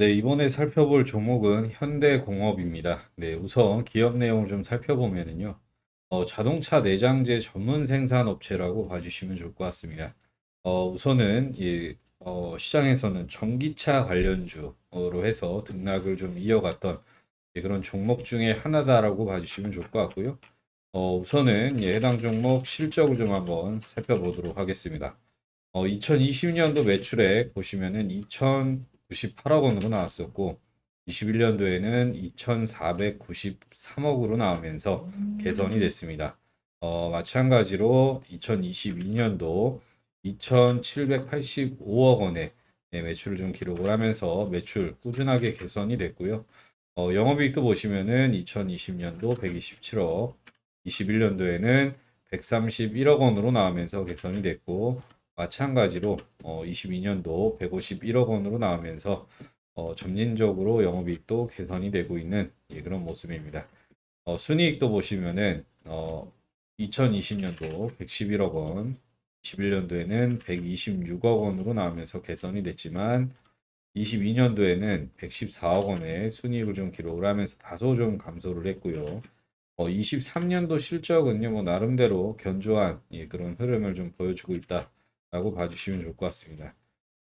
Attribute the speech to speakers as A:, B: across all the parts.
A: 네, 이번에 살펴볼 종목은 현대공업입니다. 네, 우선 기업 내용을 좀 살펴보면요. 어, 자동차 내장재 전문 생산업체라고 봐주시면 좋을 것 같습니다. 어, 우선은 이, 어, 시장에서는 전기차 관련주로 해서 등락을 좀 이어갔던 예, 그런 종목 중에 하나다라고 봐주시면 좋을 것 같고요. 어, 우선은 예, 해당 종목 실적을 좀 한번 살펴보도록 하겠습니다. 어, 2020년도 매출액 보시면은 2천 2,498억 원으로 나왔었고 21년도에는 2,493억으로 나오면서 음. 개선이 됐습니다. 어, 마찬가지로 2022년도 2,785억 원의 매출을 좀 기록을 하면서 매출 꾸준하게 개선이 됐고요. 어, 영업이익도 보시면은 2020년도 127억, 21년도에는 131억 원으로 나오면서 개선이 됐고 마찬가지로 어, 22년도 151억 원으로 나오면서 어, 점진적으로 영업이익도 개선이 되고 있는 예, 그런 모습입니다. 어, 순이익도 보시면은 어, 2020년도 111억 원, 21년도에는 126억 원으로 나오면서 개선이 됐지만 22년도에는 114억 원의 순이익을 좀 기록을 하면서 다소 좀 감소를 했고요. 어, 23년도 실적은요, 뭐 나름대로 견조한 예, 그런 흐름을 좀 보여주고 있다. 라고 봐주시면 좋을 것 같습니다.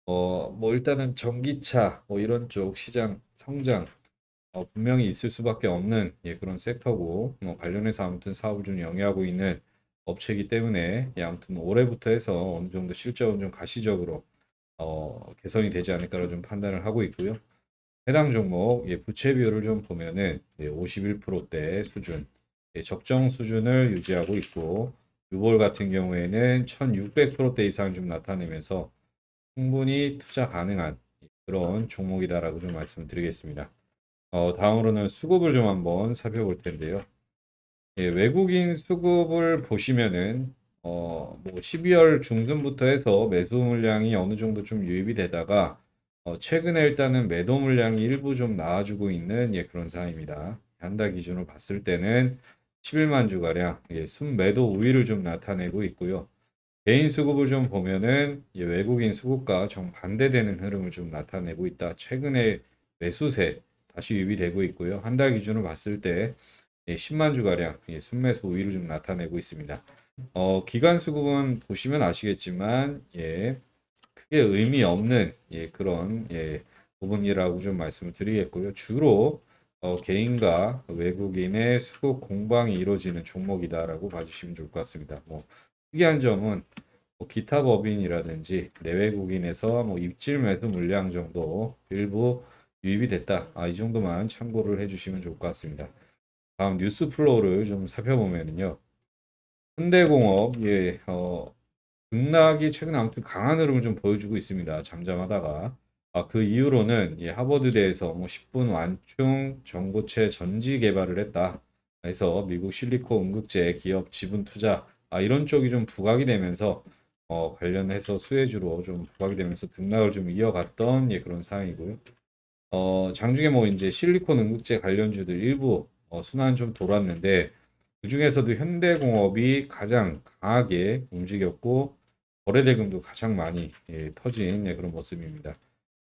A: 어, 뭐 일단은 전기차 뭐 이런 쪽 시장 성장 어, 분명히 있을 수밖에 없는 예, 그런 섹터고 뭐 관련해서 아무튼 사업을 좀 영위하고 있는 업체이기 때문에 예, 아무튼 뭐 올해부터 해서 어느 정도 실적은 좀 가시적으로 어, 개선이 되지 않을까로 좀 판단을 하고 있고요. 해당 종목 예, 부채 비율을 좀 보면은 예, 51%대 수준 예, 적정 수준을 유지하고 있고 6월 같은 경우에는 1600%대 이상 좀 나타내면서 충분히 투자 가능한 그런 종목이다라고 좀 말씀드리겠습니다. 어, 다음으로는 수급을 좀 한번 살펴볼 텐데요. 예, 외국인 수급을 보시면은 어, 뭐 12월 중순부터 해서 매수 물량이 어느 정도 좀 유입이 되다가 어, 최근에 일단은 매도 물량이 일부 좀 나와주고 있는 예, 그런 상황입니다. 한달 기준으로 봤을 때는 11만 주가량 예, 순매도 우위를 좀 나타내고 있고요. 개인 수급을 좀 보면은 예, 외국인 수급과 정반대되는 흐름을 좀 나타내고 있다. 최근에 매수세 다시 유입되고 있고요. 한 달 기준으로 봤을 때 예, 10만 주가량 예, 순매수 우위를 좀 나타내고 있습니다. 어, 기간 수급은 보시면 아시겠지만 예, 크게 의미 없는 예, 그런 예, 부분이라고 좀 말씀을 드리겠고요. 주로 어, 개인과 외국인의 수급 공방이 이루어지는 종목이다라고 봐주시면 좋을 것 같습니다. 뭐 특이한 점은 뭐 기타 법인이라든지 내외국인에서 뭐 입질 매수 물량 정도 일부 유입이 됐다. 아, 이 정도만 참고를 해주시면 좋을 것 같습니다. 다음 뉴스 플로우를 좀 살펴보면요. 현대공업, 예, 어, 등락이 최근 아무튼 강한 흐름을 좀 보여주고 있습니다. 잠잠하다가. 아, 그 이후로는 예, 하버드대에서 뭐 10분 완충 전고체 전지 개발을 했다. 그래서 미국 실리콘 응급제 기업 지분 투자 아, 이런 쪽이 좀 부각이 되면서 어, 관련해서 수혜주로 좀 부각이 되면서 등락을 좀 이어갔던 예, 그런 상황이고요. 어, 장중에 뭐 이제 실리콘 응급제 관련주들 일부 어, 순환 좀 돌았는데 그 중에서도 현대공업이 가장 강하게 움직였고 거래대금도 가장 많이 예, 터진 예, 그런 모습입니다.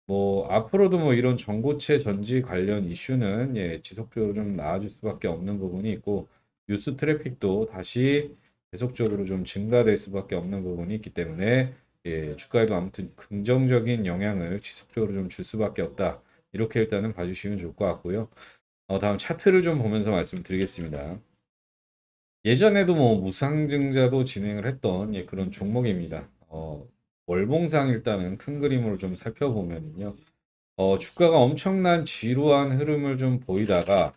A: 뭐 앞으로도 뭐 이런 전고체 전지 관련 이슈는 예, 지속적으로 좀 나아질 수밖에 없는 부분이 있고 뉴스 트래픽도 다시 계속적으로 좀 증가될 수밖에 없는 부분이 있기 때문에 예, 주가에도 아무튼 긍정적인 영향을 지속적으로 좀 줄 수밖에 없다. 이렇게 일단은 봐주시면 좋을 것 같고요. 어, 다음 차트를 좀 보면서 말씀드리겠습니다. 예전에도 뭐 무상증자도 진행을 했던 예, 그런 종목입니다. 어, 월봉상 일단은 큰 그림으로 좀 살펴보면요. 어, 주가가 엄청난 지루한 흐름을 좀 보이다가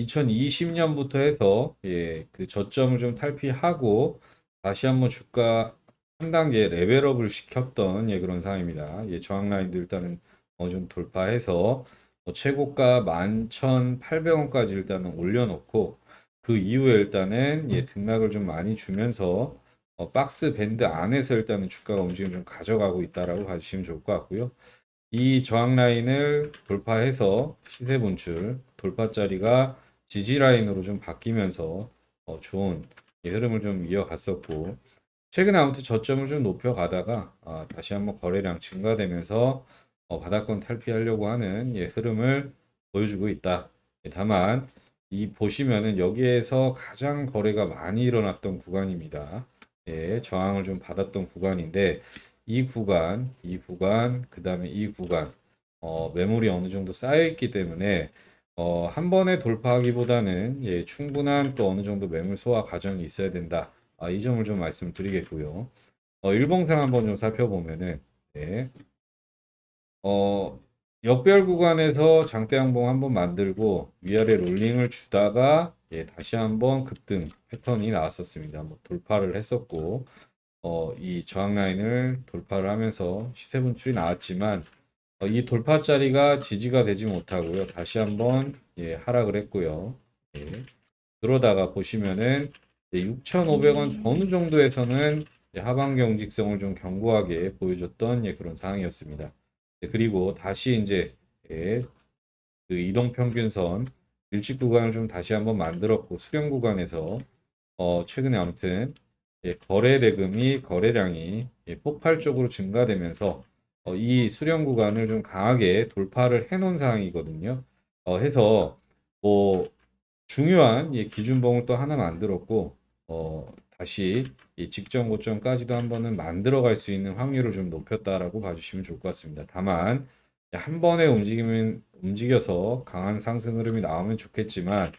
A: 2020년부터 해서 예, 그 저점을 좀 탈피하고 다시 한번 주가 한 단계 레벨업을 시켰던 예, 그런 상황입니다. 예, 저항 라인도 일단은 어, 좀 돌파해서 어, 최고가 11,800원까지 일단은 올려놓고 그 이후에 일단은 예, 등락을 좀 많이 주면서 어, 박스 밴드 안에서 일단은 주가가 움직임 좀 가져가고 있다라고 봐주시면 좋을 것 같고요. 이 저항 라인을 돌파해서 시세 분출 돌파자리가 지지 라인으로 좀 바뀌면서 어, 좋은 흐름을 좀 이어갔었고 최근에 아무튼 저점을 좀 높여가다가 아, 다시 한번 거래량 증가되면서 어, 바닥권 탈피하려고 하는 예, 흐름을 보여주고 있다. 예, 다만 이 보시면은 여기에서 가장 거래가 많이 일어났던 구간입니다. 예, 저항을 좀 받았던 구간인데 이 구간, 이 구간, 그 다음에 이 구간 어, 매물이 어느 정도 쌓여있기 때문에 어, 한 번에 돌파하기보다는 예, 충분한 또 어느 정도 매물 소화 과정이 있어야 된다. 아, 이 점을 좀 말씀드리겠고요. 어, 일봉상 한번 좀 살펴보면은 예, 어, 역별 구간에서 장대양봉 한번 만들고 위아래 롤링을 주다가 예, 다시 한번 급등 패턴이 나왔었습니다. 뭐 돌파를 했었고 어, 이 저항 라인을 돌파를 하면서 시세 분출이 나왔지만 어, 이 돌파 자리가 지지가 되지 못하고요. 다시 한번 예, 하락을 했고요. 예. 그러다가 보시면은 6,500원 전후 정도에서는 하반 경직성을 좀 견고하게 보여줬던 예, 그런 상황이었습니다. 예, 그리고 다시 이제 예, 그 이동 평균선 일찍 구간을 좀 다시 한번 만들었고 수렴 구간에서 어, 최근에 아무튼 예, 거래 대금이 거래량이 예, 폭발적으로 증가되면서 어, 이 수렴 구간을 좀 강하게 돌파를 해놓은 상황이거든요. 어, 해서 뭐 중요한 예, 기준봉을 또 하나 만들었고 어, 다시 이 직전 고점까지도 한번은 만들어갈 수 있는 확률을 좀 높였다라고 봐주시면 좋을 것 같습니다. 다만 예, 한 번의 움직임은 움직여서 강한 상승 흐름이 나오면 좋겠지만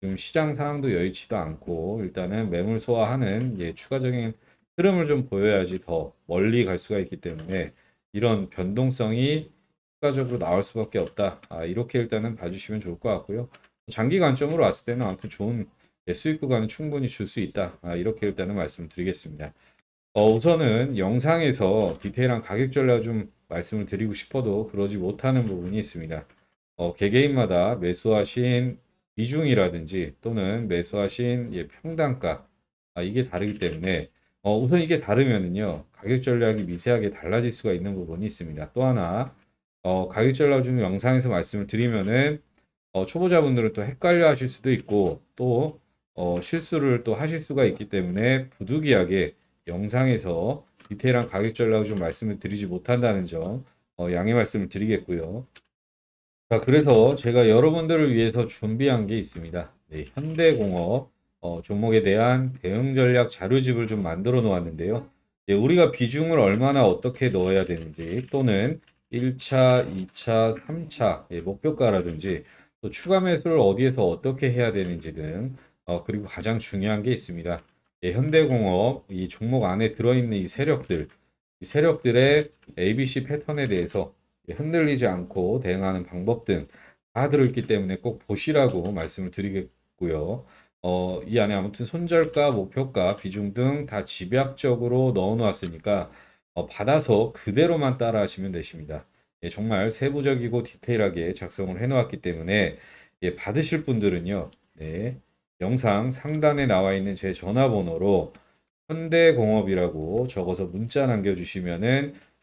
A: 지금 시장 상황도 여의치도 않고 일단은 매물 소화하는 예, 추가적인 흐름을 좀 보여야지 더 멀리 갈 수가 있기 때문에 이런 변동성이 추가적으로 나올 수밖에 없다. 아, 이렇게 일단은 봐주시면 좋을 것 같고요. 장기 관점으로 봤을 때는 아무튼 좋은 예, 수익 구간은 충분히 줄 수 있다. 아, 이렇게 일단은 말씀드리겠습니다. 어, 우선은 영상에서 디테일한 가격 전략 좀 말씀을 드리고 싶어도 그러지 못하는 부분이 있습니다. 어, 개개인마다 매수하신 비중이라든지 또는 매수하신 예, 평단가 아, 이게 다르기 때문에 어, 우선 이게 다르면은요 가격 전략이 미세하게 달라질 수가 있는 부분이 있습니다. 또 하나 어, 가격 전략 중 영상에서 말씀을 드리면은 어, 초보자분들은 또 헷갈려 하실 수도 있고 또 어, 실수를 또 하실 수가 있기 때문에 부득이하게 영상에서 디테일한 가격 전략을 좀 말씀을 드리지 못한다는 점 어, 양해 말씀을 드리겠고요. 자, 그래서 제가 여러분들을 위해서 준비한 게 있습니다. 네, 현대공업 어, 종목에 대한 대응 전략 자료집을 좀 만들어 놓았는데요. 네, 우리가 비중을 얼마나 어떻게 넣어야 되는지 또는 1차, 2차, 3차 예, 목표가라든지 또 추가 매수를 어디에서 어떻게 해야 되는지 등 어, 그리고 가장 중요한 게 있습니다. 예, 현대공업 이 종목 안에 들어있는 이 세력들 이 세력들의 ABC 패턴에 대해서 예, 흔들리지 않고 대응하는 방법 등 다 들어있기 때문에 꼭 보시라고 말씀을 드리겠고요. 어, 이 안에 아무튼 손절가, 목표가, 비중 등 다 집약적으로 넣어놓았으니까 어, 받아서 그대로만 따라하시면 되십니다. 예, 정말 세부적이고 디테일하게 작성을 해놓았기 때문에 예, 받으실 분들은요. 네, 영상 상단에 나와 있는 제 전화번호로 현대공업이라고 적어서 문자 남겨주시면은